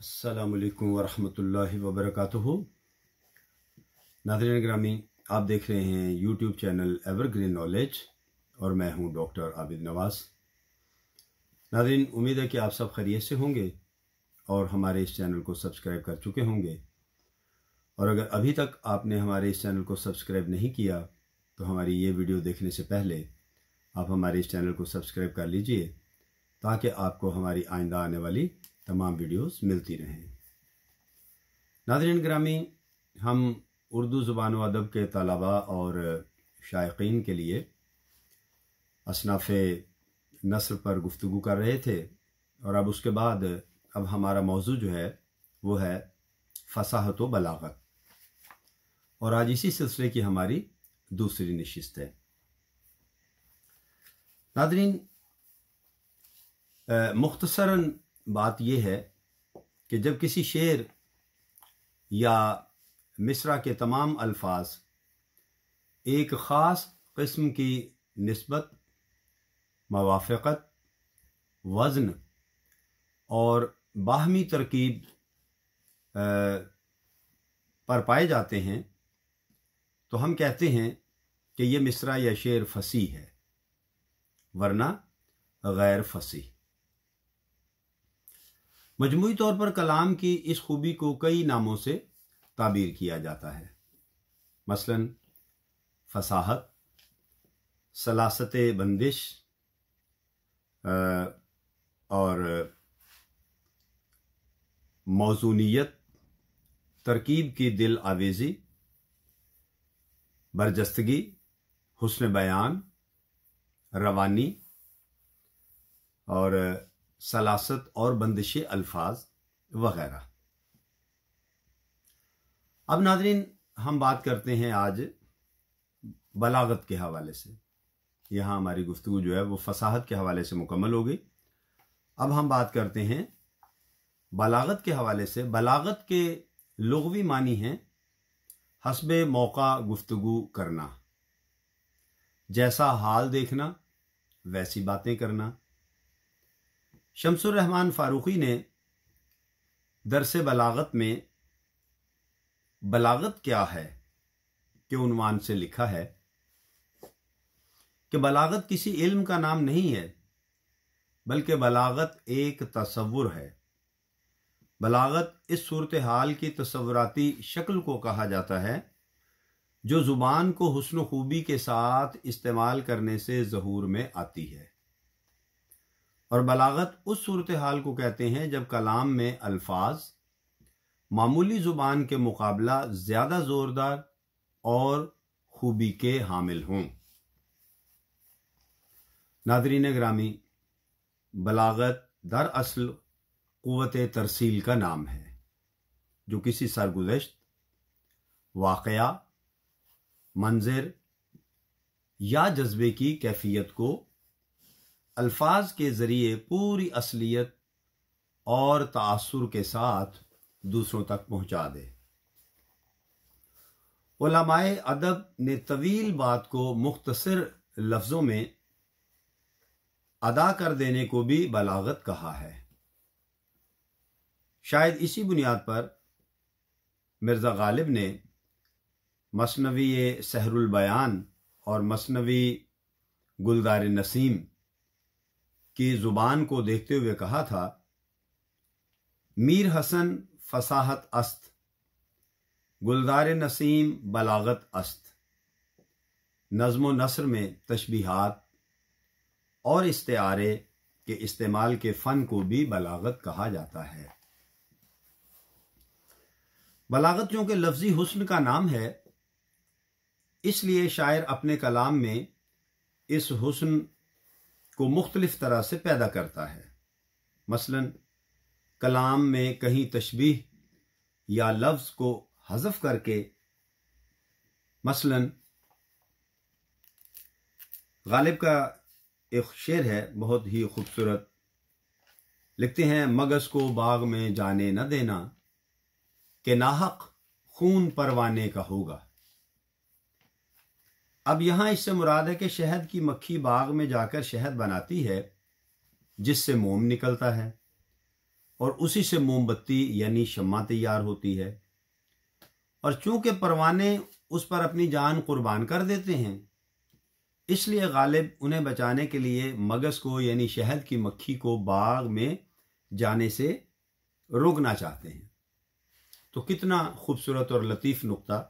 अल्लाम वरहमल वबरक नादरीन ग्रामी आप देख रहे हैं यूट्यूब चैनल एवरग्रीन नॉलेज और मैं हूं डॉक्टर आबिद नवाज नाजरीन उम्मीद है कि आप सब खैरियत से होंगे और हमारे इस चैनल को सब्सक्राइब कर चुके होंगे और अगर अभी तक आपने हमारे इस चैनल को सब्सक्राइब नहीं किया तो हमारी ये वीडियो देखने से पहले आप हमारे इस चैनल को सब्सक्राइब कर लीजिए ताकि आपको हमारी आइंदा आने वाली तमाम वीडियोस मिलती रहें नादरीन ग्रामी हम उर्दू ज़ुबान व अदब के तलबा और शायकीन के लिए असनाफ़ नसर पर गुफ्तु कर रहे थे और अब उसके बाद अब हमारा मौजू जो है वो है फसाहत व बलागत और आज इसी सिलसिले की हमारी दूसरी नशस्त है नादरीन मुख्तसरा बात यह है कि जब किसी शेर या मिसरा के तमाम अल्फाज एक ख़ास किस्म की नस्बत मवाफ़त वज़न और बाहमी तरकीब पर पाए जाते हैं तो हम कहते हैं कि ये मिसरा या शेर फसी है वरना गैर फसी मजमू तौर पर कलाम की इस खूबी को कई नामों से ताबीर किया जाता है मसलन फसाहत सलासत बंदिश और मौजूनीत तरकीब की दिल आवेज़ी बरजस्तगी हसन बयान रवानी और सलासत और बंदिश अल्फाज वगैरह अब नाजरीन हम बात करते हैं आज बलागत के हवाले से यहाँ हमारी गुफ्तु जो है वो फसाहत के हवाले से मुकम्मल हो गई अब हम बात करते हैं बलागत के हवाले से बलागत के लगवी मानी हैं हसब मौका गुफ्तगु करना जैसा हाल देखना वैसी बातें करना शमसुररहमान फ़ारूक़ी ने दरस बलागत में बलागत क्या है के उनवान से लिखा है कि बलागत किसी इल्म का नाम नहीं है बल्कि बलागत एक तस्वुर है बलागत इस सूरत हाल की तस्वराती शक्ल को कहा जाता है जो ज़ुबान को हसन खूबी के साथ इस्तेमाल करने से जहूर में आती है और बलागत उस सूरत हाल को कहते हैं जब कलाम में अल्फाज मामूली ज़ुबान के मुकाबला ज़्यादा ज़ोरदार और खूबी के हामिल हों नादरीन ग्रामी बलागत दरअसल क़वत तरसील का नाम है जो किसी सरगुजश्त वाकया मंजर या जज्बे की कैफियत को अल्फाज के ज़रिए पूरी असलियत और तासुर के साथ दूसरों तक पहुंचा दे ओलामाए अदब ने तवील बात को मुख्तसर लफ्ज़ों में अदा कर देने को भी बलागत कहा है शायद इसी बुनियाद पर मिर्ज़ा गालिब ने मसनवी सहरुल बयान और मसनवी गुलदार नसीम की जुबान को देखते हुए कहा था मीर हसन फसाहत अस्त गुलदार नसीम बलागत अस्त नज्म नसर में तशबीहात और इस्तारे के इस्तेमाल के फ़न को भी बलागत कहा जाता है बलागत क्योंकि लफ्ज़ी हुस्न का नाम है इसलिए शायर अपने कलाम में इस हुस्न को मुख्तलिफ तरह से पैदा करता है मसलन कलाम में कहीं तशबीह या लफ्ज़ को हजफ करके मसलन गालिब का एक शेर है बहुत ही खूबसूरत लिखते हैं मगज को बाग में जाने न देना के नाहक खून परवाने का होगा अब यहाँ इससे मुराद है कि शहद की मक्खी बाग में जाकर शहद बनाती है जिससे मोम निकलता है और उसी से मोमबत्ती यानी शम्मा तैयार होती है और चूंकि परवाने उस पर अपनी जान कुर्बान कर देते हैं इसलिए गालिब उन्हें बचाने के लिए मगज़ को यानी शहद की मक्खी को बाग में जाने से रोकना चाहते हैं तो कितना खूबसूरत और लतीफ़ नुक्ता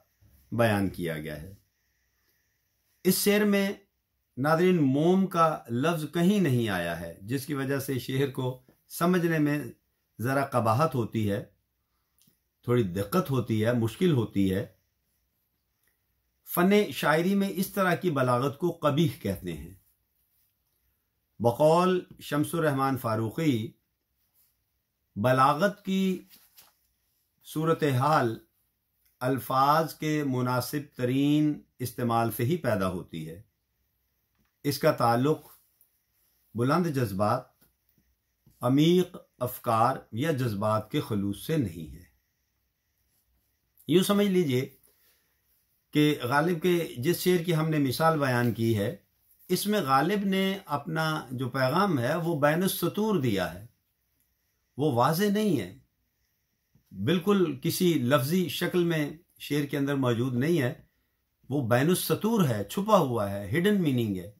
बयान किया गया है इस शेर में नादरीन मोम का लफ्ज़ कहीं नहीं आया है जिसकी वजह से शेर को समझने में ज़रा कबाहत होती है थोड़ी दिक्कत होती है मुश्किल होती है फ़न शायरी में इस तरह की बलागत को कबीह कहते हैं बकौल रहमान फ़ारूक़ी बलागत की सूरत हाल अल्फाज के मुनासिब तरीन इस्तेमाल से ही पैदा होती है इसका ताल्लुक बुलंद जज्बात अमीक अफकार या जज्बात के खलूस से नहीं है यूं समझ लीजिए कि गालिब के जिस शेर की हमने मिसाल बयान की है इसमें गालिब ने अपना जो पैगाम है वो बैन सतूर दिया है वो वाज नहीं है बिल्कुल किसी लफ्जी शक्ल में शेर के अंदर मौजूद नहीं है वो बैनसतूर है छुपा हुआ है हिडन मीनिंग है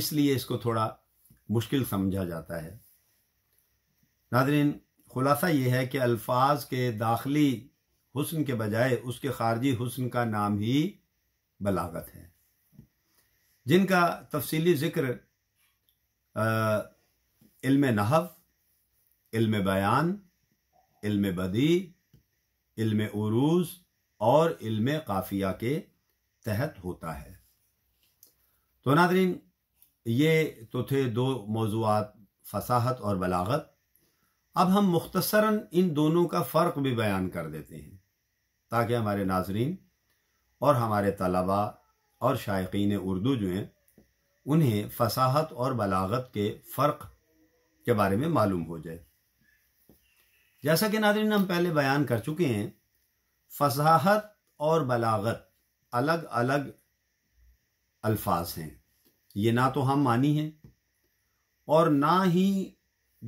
इसलिए इसको थोड़ा मुश्किल समझा जाता है नादरीन खुलासा यह है कि अल्फाज के दाखिली हुसन के बजाय उसके खारजी हुसन का नाम ही बलागत है जिनका तफसीली ज़िक्र इल्म नहव इल्म बयान इल्म बदी इल्म उरूज और इल्म काफिया के तहत होता है तो नादरीन ये तो थे दो मौजूद फसाहत और बलागत अब हम मुख्तसरा इन दोनों का फ़र्क भी बयान कर देते हैं ताकि हमारे नाजरीन और हमारे तलबा और शायकीन उर्दू जो हैं उन्हें फसाहत और बलागत के फ़र्क के बारे में मालूम हो जाए जैसा कि नादरीन हम पहले बयान कर चुके हैं फसाहत और बलागत अलग अलग अल्फाज हैं ये ना तो हम मानी हैं और ना ही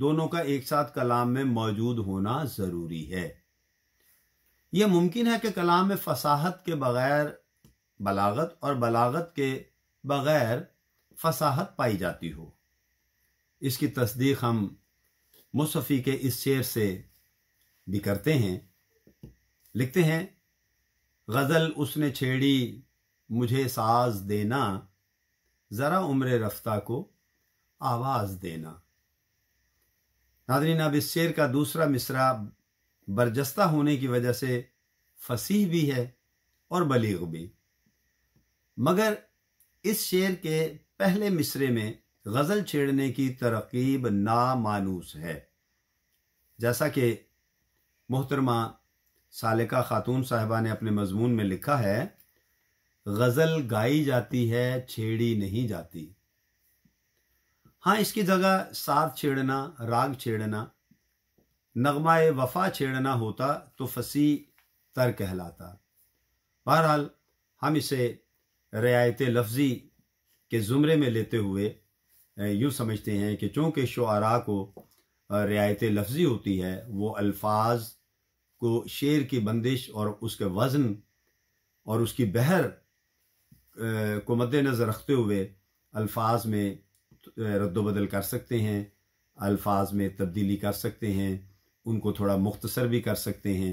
दोनों का एक साथ कलाम में मौजूद होना ज़रूरी है यह मुमकिन है कि कलाम में फसाहत के बगैर बलागत और बलागत के बगैर फसाहत पाई जाती हो इसकी तस्दीक हम मुसफ़ी के इस शेर से भी करते हैं लिखते हैं गज़ल उसने छेड़ी मुझे साज देना ज़रा उम्र रफ्ता को आवाज़ देना नादरीन अब इस शेर का दूसरा मिसरा बरजस्ता होने की वजह से फसीह भी है और बलीग भी मगर इस शेर के पहले मिसरे में गज़ल छेड़ने की तरकीब नामानूस है जैसा कि मोहतरमा सालिका खातून साहबा ने अपने मजमून में लिखा है गज़ल गाई जाती है छेड़ी नहीं जाती हाँ इसकी जगह साथ छेड़ना राग छेड़ना नगमाए वफा छेड़ना होता तो फसी तर कहलाता बहरहाल हम इसे रियायत लफ्ज़ी के ज़ुमरे में लेते हुए यूँ समझते हैं कि चूँकि शुरा को रियायत लफ्ज़ी होती है वो अल्फाज को शेर की बंदिश और उसके वज़न और उसकी बहर को मद्देनज़र रखते हुए अल्फाज में रद्दबदल कर सकते हैं अल्फाज में तब्दीली कर सकते हैं उनको थोड़ा मुख्तसर भी कर सकते हैं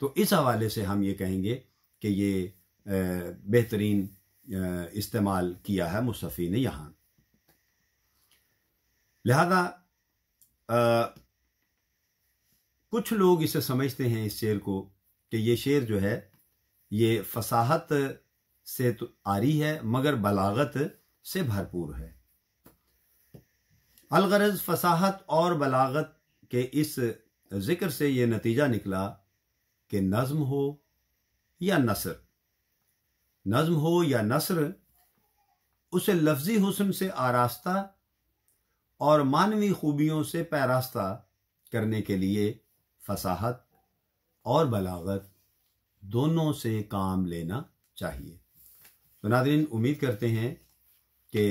तो इस हवाले से हम ये कहेंगे कि ये बेहतरीन इस्तेमाल किया है मुसफ़ी ने यहाँ लिहाजा कुछ लोग इसे समझते हैं इस शेर को कि ये शेर जो है ये फसाहत से तो आ रही है मगर बलागत से भरपूर है अलगरज फसाहत और बलागत के इस ज़िक्र से ये नतीजा निकला कि नज्म हो या नसर नज्म हो या नसर उसे लफ्ज़ी हुसन से आरास्ता और मानवी खूबियों से पैरास्ता करने के लिए फसाहत और बलागत दोनों से काम लेना चाहिए तो नादरीन उम्मीद करते हैं कि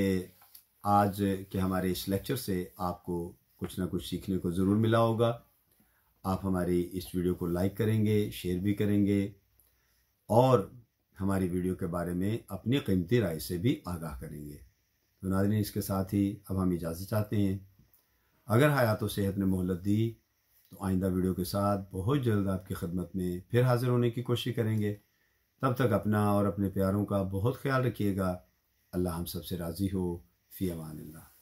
आज के हमारे इस लेक्चर से आपको कुछ ना कुछ सीखने को ज़रूर मिला होगा आप हमारी इस वीडियो को लाइक करेंगे शेयर भी करेंगे और हमारी वीडियो के बारे में अपनी कीमती राय से भी आगाह करेंगे तो नादरीन इसके साथ ही अब हम इजाज़त चाहते हैं अगर हयात व सेहत ने मोहलत दी तो आइंदा वीडियो के साथ बहुत जल्द आपकी खदमत में फिर हाज़िर होने की कोशिश करेंगे तब तक अपना और अपने प्यारों का बहुत ख्याल रखिएगा अल्लाह हम सबसे राज़ी हो फ़ी अमान